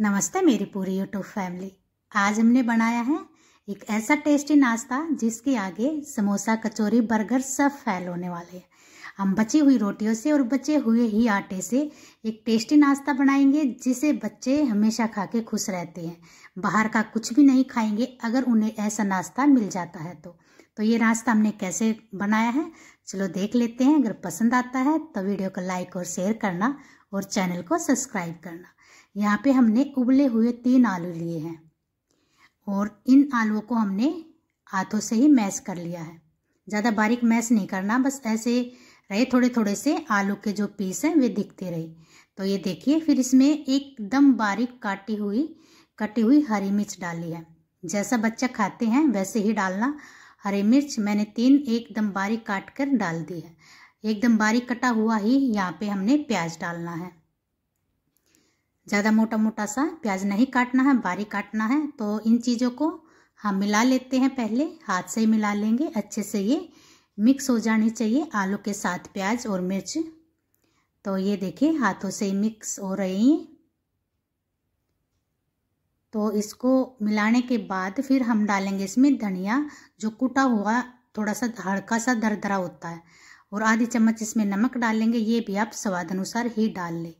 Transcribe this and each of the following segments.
नमस्ते मेरी पूरी यूट्यूब फैमिली आज हमने बनाया है एक ऐसा टेस्टी नाश्ता जिसके आगे समोसा कचौरी बर्गर सब फैल होने वाले हैं हम बची हुई रोटियों से और बचे हुए ही आटे से एक टेस्टी नाश्ता बनाएंगे जिसे बच्चे हमेशा खा के खुश रहते हैं बाहर का कुछ भी नहीं खाएंगे अगर उन्हें ऐसा नाश्ता मिल जाता है तो तो ये नाश्ता हमने कैसे बनाया है चलो देख लेते हैं अगर पसंद आता है तो वीडियो को लाइक और शेयर करना और चैनल को सब्सक्राइब करना यहाँ पे हमने उबले हुए तीन आलू लिए हैं और इन आलुओं को हमने हाथों से ही मैश कर लिया है ज़्यादा बारीक मैश नहीं करना बस ऐसे रहे थोड़े थोड़े से आलू के जो पीस हैं वे दिखते रहे तो ये देखिए फिर इसमें एकदम बारीक काटी हुई कटी हुई हरी मिर्च डाली है जैसा बच्चा खाते हैं वैसे ही डालना हरी मिर्च मैंने तीन एकदम बारीक काट कर डाल दी है एकदम बारीक कटा हुआ ही यहाँ पे हमने प्याज डालना है ज़्यादा मोटा मोटा सा प्याज नहीं काटना है बारीक काटना है तो इन चीज़ों को हम मिला लेते हैं पहले हाथ से ही मिला लेंगे अच्छे से ये मिक्स हो जानी चाहिए आलू के साथ प्याज और मिर्च तो ये देखिए हाथों से ही मिक्स हो रही हैं तो इसको मिलाने के बाद फिर हम डालेंगे इसमें धनिया जो कुटा हुआ थोड़ा सा हल्का सा दरदरा होता है और आधी चम्मच इसमें नमक डालेंगे ये भी आप स्वाद अनुसार ही डाल लें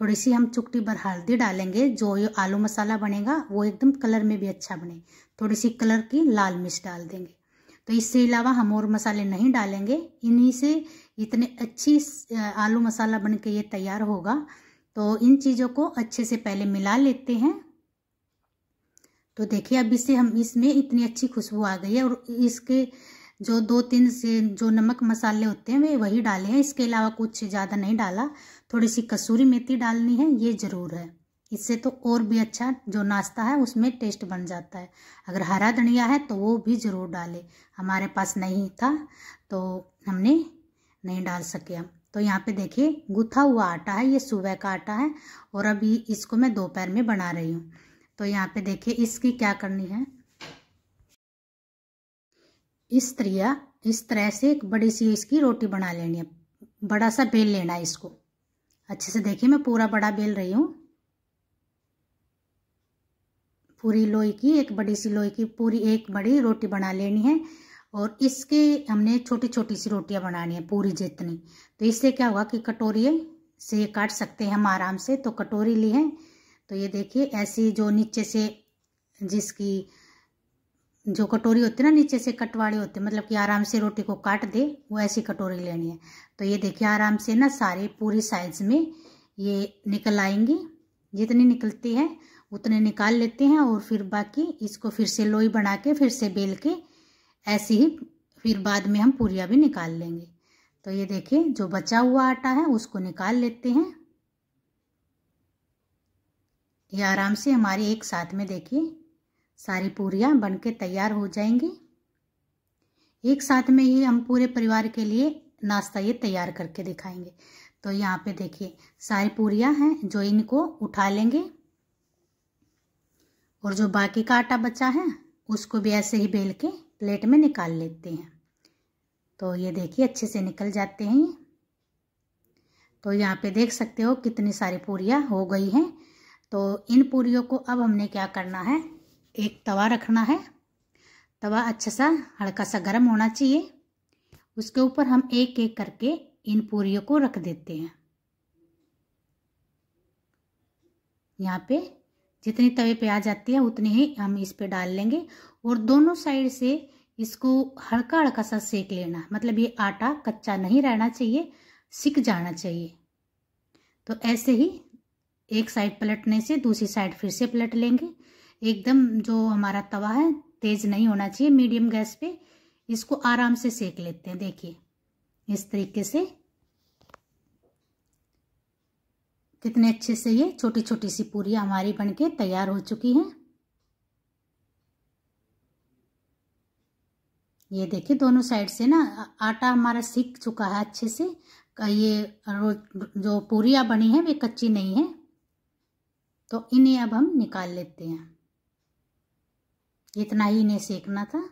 थोड़ी सी हम चुकटी भर हल्दी डालेंगे जो ये आलू मसाला बनेगा वो एकदम कलर में भी अच्छा बने थोड़ी सी कलर की लाल मिर्च डाल देंगे तो इससे अलावा हम और मसाले नहीं डालेंगे इन्हीं से इतने अच्छी आलू मसाला बन के ये तैयार होगा तो इन चीज़ों को अच्छे से पहले मिला लेते हैं तो देखिए अब इसे हम इसमें इतनी अच्छी खुशबू आ गई है और इसके जो दो तीन से जो नमक मसाले होते हैं वे वही डाले हैं इसके अलावा कुछ ज़्यादा नहीं डाला थोड़ी सी कसूरी मेथी डालनी है ये ज़रूर है इससे तो और भी अच्छा जो नाश्ता है उसमें टेस्ट बन जाता है अगर हरा धनिया है तो वो भी ज़रूर डालें हमारे पास नहीं था तो हमने नहीं डाल सके हम तो यहाँ पे देखिए गुथा हुआ आटा है ये सुबह का आटा है और अभी इसको मैं दोपहर में बना रही हूँ तो यहाँ पे देखिए इसकी क्या करनी है इस तरह इस तरह से एक बड़ी सी इसकी रोटी बना लेनी है बड़ा सा बेल लेना है इसको अच्छे से देखिए मैं पूरा बड़ा बेल रही हूँ पूरी लोई की एक बड़ी सी लोई की पूरी एक बड़ी रोटी बना लेनी है और इसके हमने छोटी छोटी सी रोटियां बनानी है पूरी जितनी तो इससे क्या होगा कि कटोरी से काट सकते हैं हम आराम से तो कटोरी ली है तो ये देखिए ऐसी जो नीचे से जिसकी जो कटोरी होती है ना नीचे से कट वाली होती है मतलब कि आराम से रोटी को काट दे वो ऐसी कटोरी लेनी है तो ये देखिए आराम से ना सारे पूरी साइज में ये निकल आएंगी जितनी निकलती है उतने निकाल लेते हैं और फिर बाकी इसको फिर से लोई बना के फिर से बेल के ऐसे ही फिर बाद में हम पूरिया भी निकाल लेंगे तो ये देखिए जो बचा हुआ आटा है उसको निकाल लेते हैं ये आराम से हमारी एक साथ में देखिए सारी पूरियाँ बनके तैयार हो जाएंगी एक साथ में ही हम पूरे परिवार के लिए नाश्ता ये तैयार करके दिखाएंगे तो यहाँ पे देखिए सारी पूरियाँ हैं जो इनको उठा लेंगे और जो बाकी का आटा बचा है उसको भी ऐसे ही बेल के प्लेट में निकाल लेते हैं तो ये देखिए अच्छे से निकल जाते हैं ये तो यहाँ पे देख सकते हो कितनी सारी पूरियाँ हो गई हैं तो इन पूरियों को अब हमने क्या करना है एक तवा रखना है तवा अच्छा सा हल्का सा गर्म होना चाहिए उसके ऊपर हम एक एक करके इन पूरियों को रख देते हैं यहाँ पे जितनी तवे पे आ जाती है उतनी ही हम इस पे डाल लेंगे और दोनों साइड से इसको हल्का हल्का सा सेक लेना मतलब ये आटा कच्चा नहीं रहना चाहिए सिक जाना चाहिए तो ऐसे ही एक साइड पलटने से दूसरी साइड फिर से पलट लेंगे एकदम जो हमारा तवा है तेज नहीं होना चाहिए मीडियम गैस पे इसको आराम से सेक लेते हैं देखिए इस तरीके से कितने अच्छे से ये छोटी छोटी सी पूरी हमारी बनके तैयार हो चुकी है ये देखिए दोनों साइड से ना आटा हमारा सीख चुका है अच्छे से ये जो पूरियाँ बनी है वे कच्ची नहीं है तो इन्हें अब हम निकाल लेते हैं इतना ही इन्हें सेकना था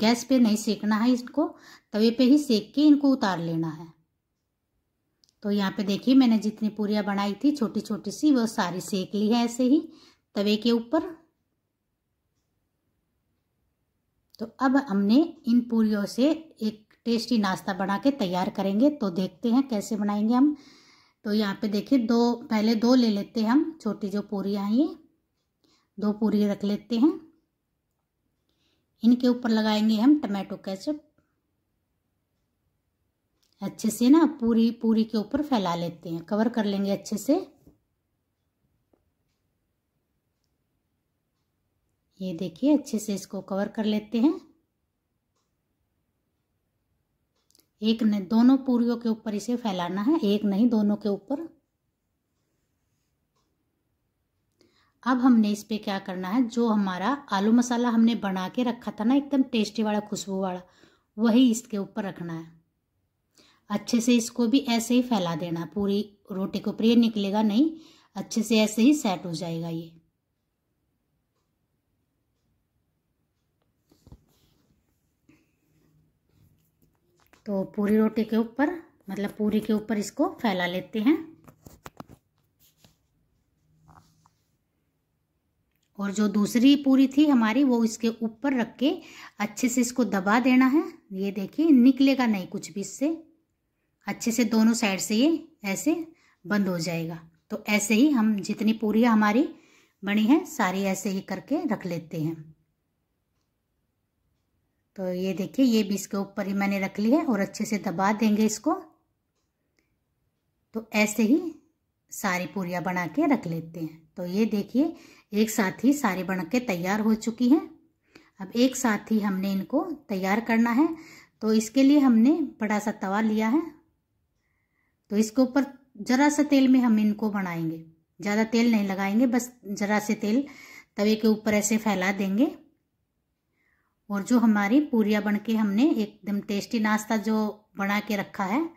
गैस पे नहीं सेकना है इसको तवे पे ही सेक के इनको उतार लेना है तो यहाँ पे देखिए मैंने जितनी पूरियाँ बनाई थी छोटी छोटी सी वो सारी सेक ली है ऐसे ही तवे के ऊपर तो अब हमने इन पूरियों से एक टेस्टी नाश्ता बना के तैयार करेंगे तो देखते हैं कैसे बनाएंगे हम तो यहाँ पे देखिए दो पहले दो ले लेते हैं हम छोटी जो पूरियाँ हैं ये दो पूरी रख लेते हैं इनके ऊपर लगाएंगे हम टमाटो कैचअप अच्छे से ना पूरी पूरी के ऊपर फैला लेते हैं कवर कर लेंगे अच्छे से ये देखिए अच्छे से इसको कवर कर लेते हैं एक नहीं दोनों पूरियों के ऊपर इसे फैलाना है एक नहीं दोनों के ऊपर अब हमने इस पर क्या करना है जो हमारा आलू मसाला हमने बना के रखा था ना एकदम टेस्टी वाला खुशबू वाला वही इसके ऊपर रखना है अच्छे से इसको भी ऐसे ही फैला देना पूरी रोटी के ऊपर ये निकलेगा नहीं अच्छे से ऐसे ही सेट हो जाएगा ये तो पूरी रोटी के ऊपर मतलब पूरी के ऊपर इसको फैला लेते हैं और जो दूसरी पूरी थी हमारी वो इसके ऊपर रख के अच्छे से इसको दबा देना है ये देखिए निकलेगा नहीं कुछ भी इससे अच्छे से दोनों साइड से ये ऐसे बंद हो जाएगा तो ऐसे ही हम जितनी पूरी हमारी बनी है सारी ऐसे ही करके रख लेते हैं तो ये देखिए ये भी इसके ऊपर ही मैंने रख ली है और अच्छे से दबा देंगे इसको तो ऐसे ही सारी पूरियाँ बना के रख लेते हैं तो ये देखिए एक साथ ही सारे बन के तैयार हो चुकी हैं अब एक साथ ही हमने इनको तैयार करना है तो इसके लिए हमने बड़ा सा तवा लिया है तो इसके ऊपर ज़रा सा तेल में हम इनको बनाएंगे ज़्यादा तेल नहीं लगाएंगे बस ज़रा से तेल तवे के ऊपर ऐसे फैला देंगे और जो हमारी पूरिया बन के हमने एकदम टेस्टी नाश्ता जो बना के रखा है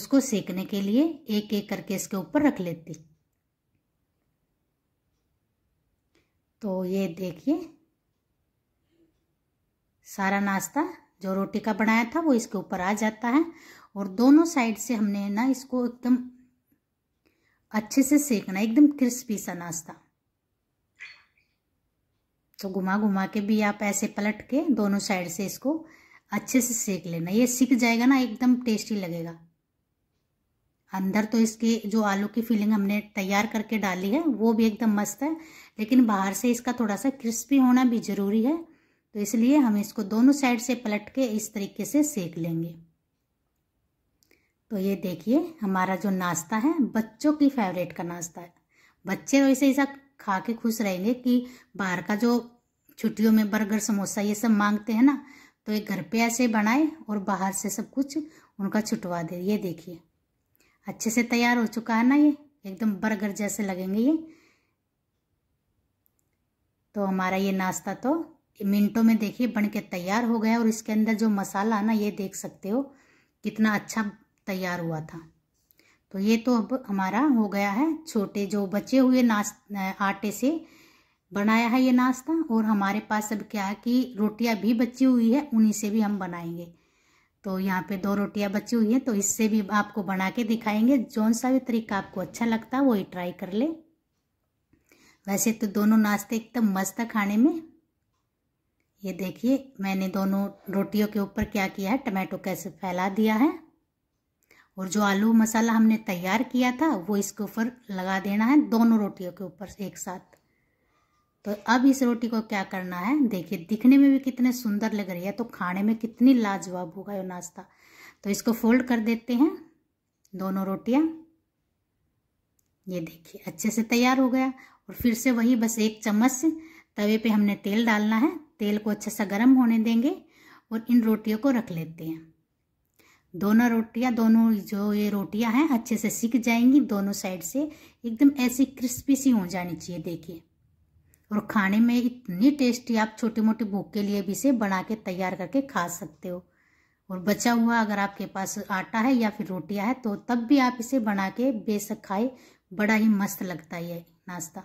उसको सेकने के लिए एक एक करके इसके ऊपर रख लेती तो ये देखिए सारा नाश्ता जो रोटी का बनाया था वो इसके ऊपर आ जाता है और दोनों साइड से हमने ना इसको एकदम अच्छे से सेकना एकदम क्रिस्पी सा नाश्ता तो घुमा घुमा के भी आप ऐसे पलट के दोनों साइड से इसको अच्छे से सेक लेना ये सीख जाएगा ना एकदम टेस्टी लगेगा अंदर तो इसके जो आलू की फिलिंग हमने तैयार करके डाली है वो भी एकदम मस्त है लेकिन बाहर से इसका थोड़ा सा क्रिस्पी होना भी ज़रूरी है तो इसलिए हम इसको दोनों साइड से पलट के इस तरीके से सेक लेंगे तो ये देखिए हमारा जो नाश्ता है बच्चों की फेवरेट का नाश्ता है बच्चे तो इसे ऐसा खा के खुश रहेंगे कि बाहर का जो छुट्टियों में बर्गर समोसा ये सब मांगते हैं ना तो ये घर पे ऐसे बनाए और बाहर से सब कुछ उनका छुटवा दे ये देखिए अच्छे से तैयार हो चुका है ना ये एकदम बर्गर जैसे लगेंगे ये तो हमारा ये नाश्ता तो मिनटों में देखिए बन के तैयार हो गया और इसके अंदर जो मसाला ना ये देख सकते हो कितना अच्छा तैयार हुआ था तो ये तो अब हमारा हो गया है छोटे जो बचे हुए नाश्त आटे से बनाया है ये नाश्ता और हमारे पास अब क्या है कि रोटियां भी बची हुई है उन्हीं से भी हम बनाएंगे तो यहाँ पे दो रोटियां बची हुई हैं तो इससे भी आपको बना के दिखाएंगे जौन सा भी तरीका आपको अच्छा लगता है वही ट्राई कर ले वैसे तो दोनों नाश्ते एकदम मस्त है खाने में ये देखिए मैंने दोनों रोटियों के ऊपर क्या किया है टमाटो कैसे फैला दिया है और जो आलू मसाला हमने तैयार किया था वो इसके ऊपर लगा देना है दोनों रोटियों के ऊपर एक साथ तो अब इस रोटी को क्या करना है देखिए दिखने में भी कितने सुंदर लग रही है तो खाने में कितनी लाजवाब होगा ये नाश्ता तो इसको फोल्ड कर देते हैं दोनों रोटियां ये देखिए अच्छे से तैयार हो गया और फिर से वही बस एक चम्मच तवे पे हमने तेल डालना है तेल को अच्छे से गर्म होने देंगे और इन रोटियों को रख लेते हैं दोनों रोटियां दोनों जो ये रोटियां हैं अच्छे से सिक जाएंगी दोनों साइड से एकदम ऐसी क्रिस्पी सी हो जानी चाहिए देखिए और खाने में इतनी टेस्टी आप छोटे मोटे भूख के लिए भी इसे बना के तैयार करके खा सकते हो और बचा हुआ अगर आपके पास आटा है या फिर रोटियां है तो तब भी आप इसे बना के बेसक खाए बड़ा ही मस्त लगता है ये नाश्ता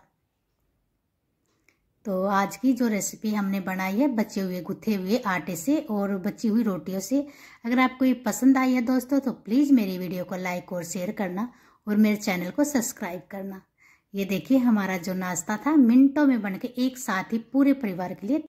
तो आज की जो रेसिपी हमने बनाई है बचे हुए गुथे हुए आटे से और बची हुई रोटियों से अगर आपको ये पसंद आई है दोस्तों तो प्लीज़ मेरी वीडियो को लाइक और शेयर करना और मेरे चैनल को सब्सक्राइब करना ये देखिए हमारा जो नाश्ता था मिनटों में बन के एक साथ ही पूरे परिवार के लिए